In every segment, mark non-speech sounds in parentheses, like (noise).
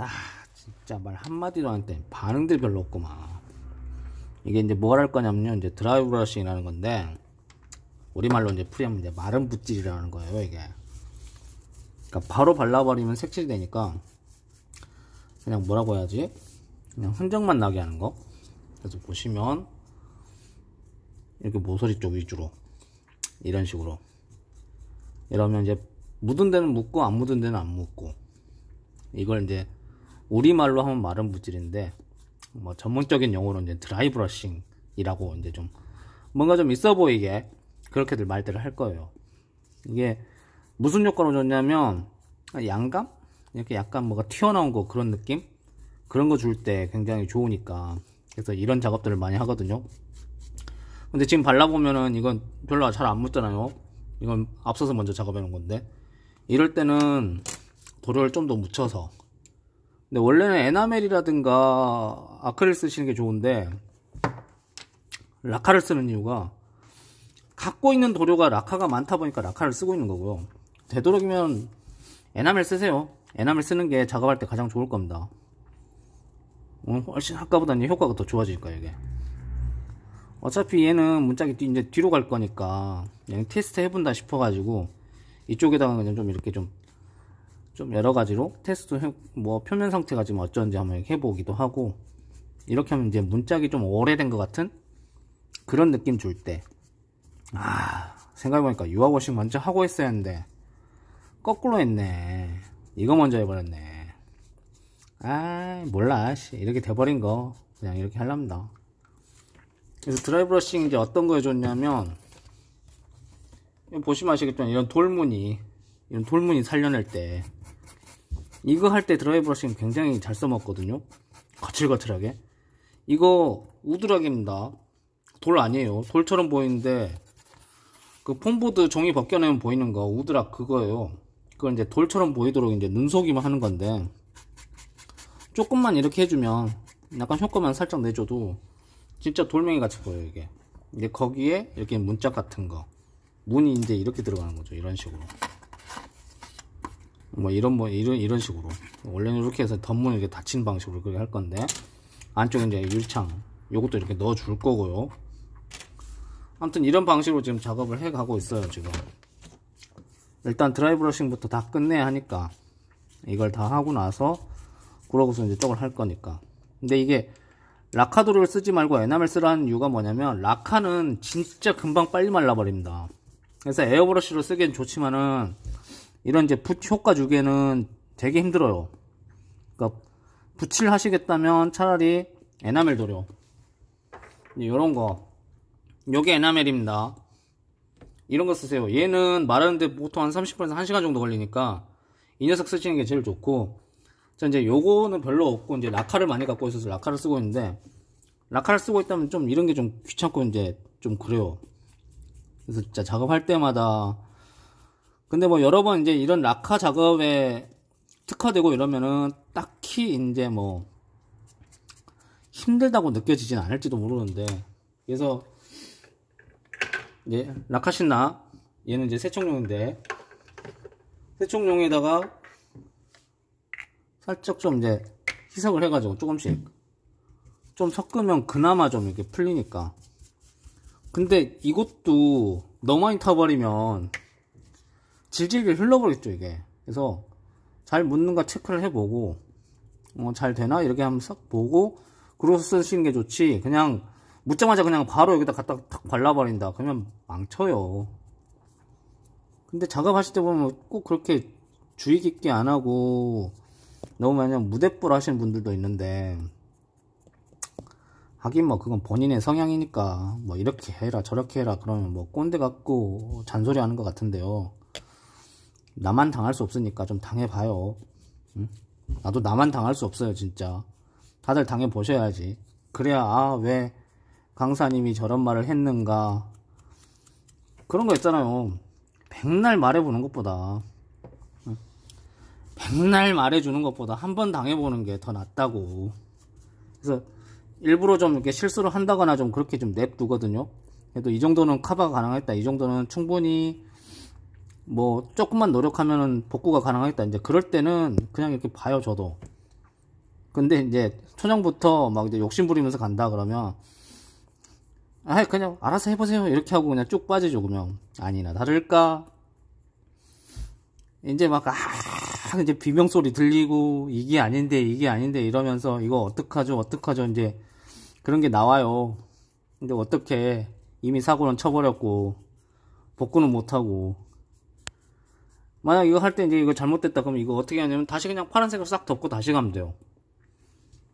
아 진짜 말 한마디로 한때 반응들 별로 없구만 이게 이제 뭘 할 거냐면요 이제 드라이브 러싱이라는 건데 우리말로 이제 풀이하면 이제 마른 붓질이라는 거예요 이게 그러니까 바로 발라버리면 색칠이 되니까 그냥 뭐라고 해야지 그냥 흔적만 나게 하는 거 그래서 보시면 이렇게 모서리 쪽 위주로 이런 식으로 이러면 이제 묻은 데는 묻고 안 묻은 데는 안 묻고 이걸 이제 우리말로 하면 마른 무질인데 뭐 전문적인 용어로 이제 드라이 브러싱이라고 이제 좀 뭔가 좀 있어 보이게 그렇게들 말들을 할 거예요. 이게 무슨 효과로 좋냐면 양감 이렇게 약간 뭐가 튀어나온 거 그런 느낌 그런 거 줄 때 굉장히 좋으니까 그래서 이런 작업들을 많이 하거든요. 근데 지금 발라보면은 이건 별로 잘 안 묻잖아요. 이건 앞서서 먼저 작업해 놓은 건데 이럴 때는 도료를 좀 더 묻혀서 근데 원래는 에나멜이라든가 아크릴 쓰시는 게 좋은데 라카를 쓰는 이유가 갖고 있는 도료가 라카가 많다 보니까 라카를 쓰고 있는 거고요 되도록이면 에나멜 쓰세요 에나멜 쓰는 게 작업할 때 가장 좋을 겁니다 어, 훨씬 아까보다는 효과가 더 좋아질 거예요 이게 어차피 얘는 문짝이 이제 뒤로 갈 거니까 그냥 테스트 해본다 싶어가지고 이쪽에다가 그냥 좀 이렇게 좀좀 여러 가지로 테스트 해, 뭐 표면 상태가 지금 어쩐지 한번 해보기도 하고 이렇게 하면 이제 문짝이 좀 오래된 것 같은 그런 느낌 줄 때 아 생각해보니까 유아워싱 먼저 하고 있어야 했는데 거꾸로 했네 이거 먼저 해버렸네 아 몰라 씨 이렇게 돼버린 거 그냥 이렇게 할랍니다 그래서 드라이브러싱 이제 어떤 거 해줬냐면 보시면 아시겠지만 이런 돌무늬 이런 돌무늬 살려낼 때 이거 할 때 드라이 브러싱 굉장히 잘 써먹거든요 거칠거칠하게 이거 우드락입니다 돌 아니에요 돌처럼 보이는데 그 폼보드 종이 벗겨내면 보이는 거 우드락 그거예요 그걸 이제 돌처럼 보이도록 이제 눈속임을 하는 건데 조금만 이렇게 해주면 약간 효과만 살짝 내줘도 진짜 돌멩이 같이 보여요 이게 이제 거기에 이렇게 문짝 같은 거 문이 이제 이렇게 들어가는 거죠 이런 식으로 뭐 이런 뭐 이런 이런 식으로 원래는 이렇게 해서 덧문 이렇게 닫힌 방식으로 그렇게 할 건데 안쪽에 이제 유리창 요것도 이렇게 넣어 줄 거고요 아무튼 이런 방식으로 지금 작업을 해 가고 있어요 지금 일단 드라이 브러싱부터 다 끝내야 하니까 이걸 다 하고 나서 그러고서 이제 떡을 할 거니까 근데 이게 라카도를 쓰지 말고 에나멜 쓰라는 이유가 뭐냐면 라카는 진짜 금방 빨리 말라버립니다 그래서 에어브러쉬로 쓰기엔 좋지만은 이런 이제 붓 효과 주기에는 되게 힘들어요. 그러니까 붓을 하시겠다면 차라리 에나멜 도료 이런 네, 거 요게 에나멜입니다. 이런 거 쓰세요. 얘는 말하는데 보통 한 30분에서 1시간 정도 걸리니까 이 녀석 쓰시는 게 제일 좋고 자 이제 요거는 별로 없고 이제 라카를 많이 갖고 있어서 라카를 쓰고 있는데 라카를 쓰고 있다면 좀 이런 게 좀 귀찮고 이제 좀 그래요. 그래서 진짜 작업할 때마다 근데 뭐 여러 번 이제 이런 락카 작업에 특화되고 이러면은 딱히 이제 뭐 힘들다고 느껴지진 않을지도 모르는데 그래서 이제 락카신나 얘는 이제 세척용인데 세척용에다가 살짝 좀 이제 희석을 해가지고 조금씩 좀 섞으면 그나마 좀 이렇게 풀리니까 근데 이것도 너무 많이 타버리면 질질질 흘러버렸죠 이게 그래서 잘 묻는가 체크를 해보고 어, 잘 되나 이렇게 한번 싹 보고 그러고서 쓰시는 게 좋지 그냥 묻자마자 그냥 바로 여기다 갖다 탁 발라버린다 그러면 망쳐요 근데 작업하실 때 보면 꼭 그렇게 주의 깊게 안 하고 너무 그냥 무대뿔 하시는 분들도 있는데 하긴 뭐 그건 본인의 성향이니까 뭐 이렇게 해라 저렇게 해라 그러면 뭐 꼰대 같고 잔소리 하는 것 같은데요 나만 당할 수 없으니까 좀 당해봐요. 응? 나도 나만 당할 수 없어요, 진짜. 다들 당해보셔야지. 그래야, 아, 왜 강사님이 저런 말을 했는가. 그런 거 있잖아요. 백날 말해보는 것보다, 응? 백날 말해주는 것보다 한 번 당해보는 게 더 낫다고. 그래서 일부러 좀 이렇게 실수를 한다거나 좀 그렇게 좀 냅두거든요. 그래도 이 정도는 커버가 가능했다. 이 정도는 충분히 뭐 조금만 노력하면 복구가 가능하겠다 이제 그럴 때는 그냥 이렇게 봐요 저도 근데 이제 초장부터 막 이제 욕심 부리면서 간다 그러면 아 그냥 알아서 해보세요 이렇게 하고 그냥 쭉 빠지죠 그러면 아니나 다를까 이제 막 아, 이제 비명 소리 들리고 이게 아닌데 이게 아닌데 이러면서 이거 어떡하죠 어떡하죠 이제 그런 게 나와요 근데 어떻게 이미 사고는 쳐버렸고 복구는 못하고 만약 이거 할 때 이제 이거 잘못됐다 그러면 이거 어떻게 하냐면 다시 그냥 파란색으로 싹 덮고 다시 가면 돼요.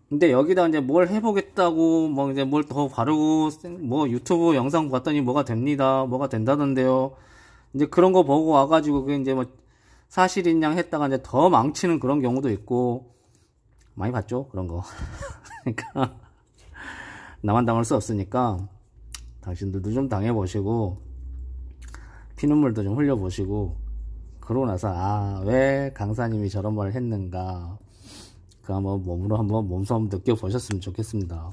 근데 여기다 이제 뭘 해보겠다고 뭐 이제 뭘 더 바르고 뭐 유튜브 영상 봤더니 뭐가 됩니다 뭐가 된다던데요 이제 그런 거 보고 와가지고 그게 이제 뭐 사실인 양 했다가 이제 더 망치는 그런 경우도 있고 많이 봤죠 그런 거 (laughs) 그러니까 나만 당할 수 없으니까 당신들도 좀 당해보시고 피눈물도 좀 흘려보시고 그러고 나서 아 왜 강사님이 저런 말을 했는가 그 한번 몸으로 한번 몸소 한번 느껴보셨으면 좋겠습니다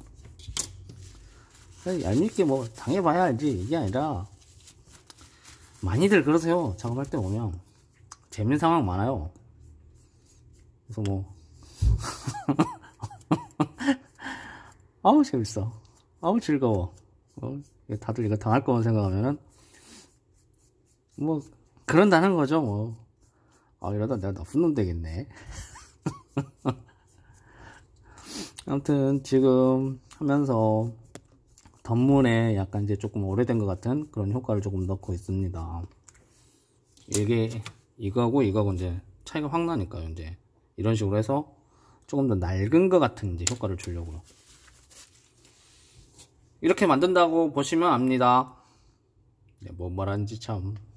얄밉게 뭐 당해봐야 알지 이게 아니라 많이들 그러세요 작업할 때 보면 재밌는 상황 많아요 그래서 뭐 (laughs) 아우 재밌어 아우 즐거워 어? 다들 이거 당할 거만 생각하면은 뭐 그런다는 거죠, 뭐. 아, 이러다 내가 나쁜 놈 되겠네. (laughs) 아무튼, 지금 하면서 덧문에 약간 이제 조금 오래된 것 같은 그런 효과를 조금 넣고 있습니다. 이게, 이거하고 이거하고 이제 차이가 확 나니까요, 이제. 이런 식으로 해서 조금 더 낡은 것 같은 이제 효과를 주려고 이렇게 만든다고 보시면 압니다. 네, 뭔 말하는지 참.